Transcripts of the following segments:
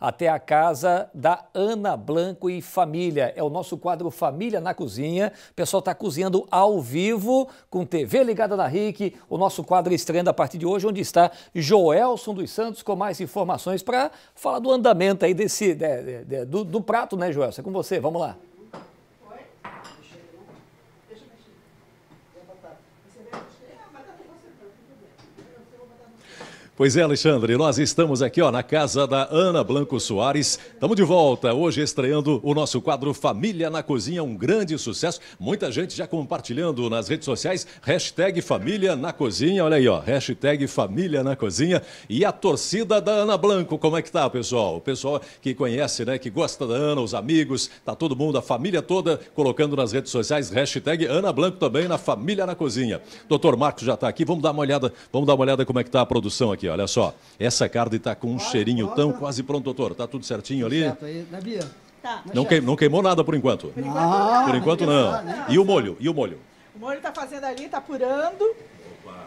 até a casa da Ana Blanco e família. É o nosso quadro Família na Cozinha. O pessoal está cozinhando ao vivo com TV ligada na RIC. O nosso quadro estreando a partir de hoje, onde está Joelson dos Santos com mais informações para falar do andamento aí desse, de, de, de, do, do prato, né, Joelson? É com você, vamos lá. Pois é, Alexandre, nós estamos aqui ó, na casa da Ana Blanco Soares. Estamos de volta, hoje estreando o nosso quadro Família na Cozinha, um grande sucesso. Muita gente já compartilhando nas redes sociais, hashtag Família na Cozinha, olha aí, ó, hashtag Família na Cozinha. E a torcida da Ana Blanco, como é que tá, pessoal? O pessoal que conhece, né, que gosta da Ana, os amigos, tá todo mundo, a família toda, colocando nas redes sociais, hashtag Ana Blanco também na Família na Cozinha. Doutor Marcos já está aqui, vamos dar uma olhada, vamos dar uma olhada como é que está a produção aqui olha só. Essa carne está com um cheirinho tão quase pronto, doutor. Está tudo certinho ali? Certo aí, né, Bia? Tá. tá não, não queimou nada por enquanto. não. Por enquanto não. E o molho? E o molho? O molho está fazendo ali, está apurando.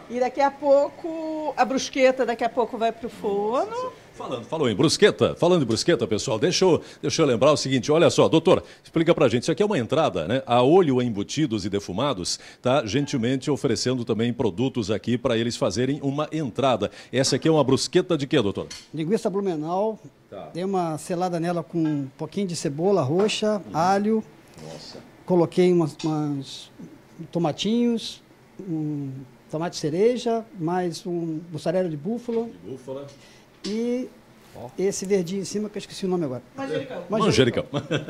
E daqui a pouco, a brusqueta daqui a pouco vai para o forno. Falando, falou em brusqueta, falando em brusqueta, pessoal, deixa eu, deixa eu lembrar o seguinte, olha só, doutor, explica pra gente, isso aqui é uma entrada, né? A Olho Embutidos e Defumados tá gentilmente oferecendo também produtos aqui para eles fazerem uma entrada. Essa aqui é uma brusqueta de quê, doutor? Linguiça blumenau, tá. dei uma selada nela com um pouquinho de cebola roxa, hum. alho, Nossa. coloquei umas, umas tomatinhos, um tomate cereja, mais um mussarela de búfalo. De búfala. 一。Esse verdinho em cima, que eu esqueci o nome agora. Manjericão. Manjericão.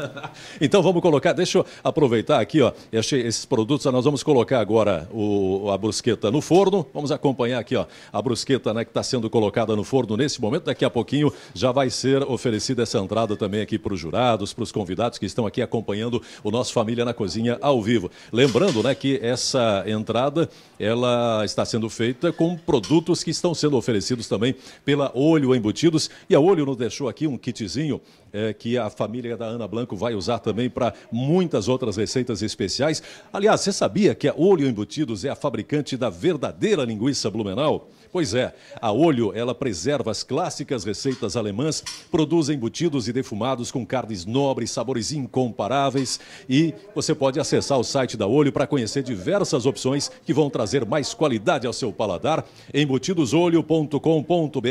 então vamos colocar, deixa eu aproveitar aqui, ó, esses produtos, nós vamos colocar agora o, a brusqueta no forno, vamos acompanhar aqui, ó, a brusqueta né, que está sendo colocada no forno nesse momento, daqui a pouquinho já vai ser oferecida essa entrada também aqui para os jurados, para os convidados que estão aqui acompanhando o nosso Família na Cozinha ao vivo. Lembrando, né, que essa entrada, ela está sendo feita com produtos que estão sendo oferecidos também pela Olho Embutidos e a Olho nos deixou aqui um kitzinho é, que a família da Ana Blanco vai usar também para muitas outras receitas especiais. Aliás, você sabia que a Olho Embutidos é a fabricante da verdadeira linguiça Blumenau? Pois é, a Olho, ela preserva as clássicas receitas alemãs, produz embutidos e defumados com carnes nobres, sabores incomparáveis e você pode acessar o site da Olho para conhecer diversas opções que vão trazer mais qualidade ao seu paladar. embutidosolho.com.br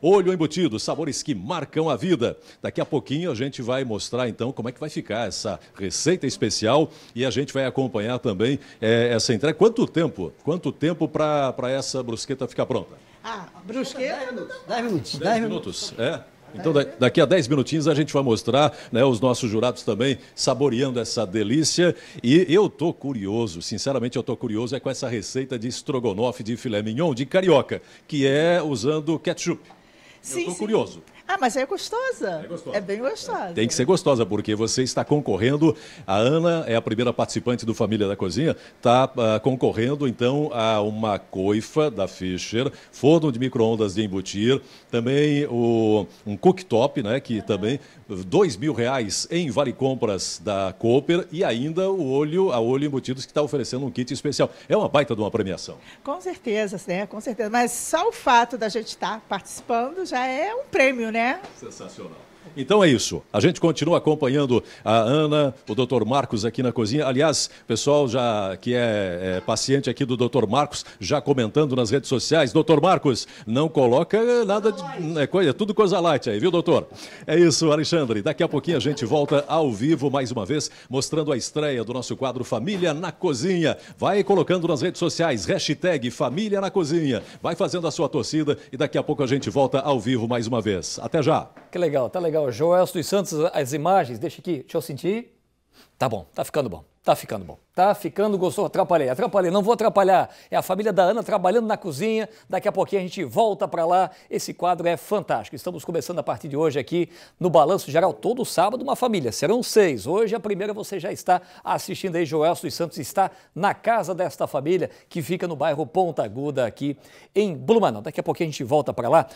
Olho Embutidos, sabor sabores que marcam a vida. Daqui a pouquinho a gente vai mostrar então como é que vai ficar essa receita especial e a gente vai acompanhar também é, essa entrega. Quanto tempo? Quanto tempo para essa brusqueta ficar pronta? Ah, brusqueta? 10 é minutos. 10 minutos, é. Então, daqui a 10 minutinhos a gente vai mostrar né, os nossos jurados também saboreando essa delícia. E eu tô curioso, sinceramente, eu tô curioso é com essa receita de estrogonofe de filé mignon de carioca, que é usando ketchup. Sim, eu tô sim. curioso. Ah, mas é gostosa. É gostosa. É bem gostosa. Tem que ser gostosa, porque você está concorrendo. A Ana é a primeira participante do Família da Cozinha. Está uh, ah, concorrendo, então, a uma coifa da Fischer, forno de micro-ondas de embutir, também o, um cooktop, né? Que ah. também, dois mil reais em vale compras da Cooper e ainda o olho, a olho embutidos, que está oferecendo um kit especial. É uma baita de uma premiação. Com certeza, né? Com certeza. Mas só o fato da gente estar tá participando já é um prêmio, né? né? Sensacional. Então é isso. A gente continua acompanhando a Ana, o Dr. Marcos aqui na cozinha. Aliás, pessoal já que é, é paciente aqui do Dr. Marcos já comentando nas redes sociais. Dr. Marcos, não coloca nada de é coisa, tudo coisa light aí, viu, doutor? É isso, Alexandre. Daqui a pouquinho a gente volta ao vivo mais uma vez, mostrando a estreia do nosso quadro Família na Cozinha. Vai colocando nas redes sociais hashtag Família na Cozinha. Vai fazendo a sua torcida e daqui a pouco a gente volta ao vivo mais uma vez. Até já. Que legal, tá legal o Joel dos Santos as imagens. Deixa aqui, deixa eu sentir. Tá bom, tá ficando bom. Tá ficando bom. Tá ficando gostoso. Atrapalhei, atrapalhei. Não vou atrapalhar. É a família da Ana trabalhando na cozinha. Daqui a pouquinho a gente volta para lá. Esse quadro é fantástico. Estamos começando a partir de hoje aqui no Balanço Geral. Todo sábado uma família. Serão seis. Hoje a primeira você já está assistindo aí. Joel dos Santos está na casa desta família que fica no bairro Ponta Aguda aqui em Blumenau. Daqui a pouquinho a gente volta para lá.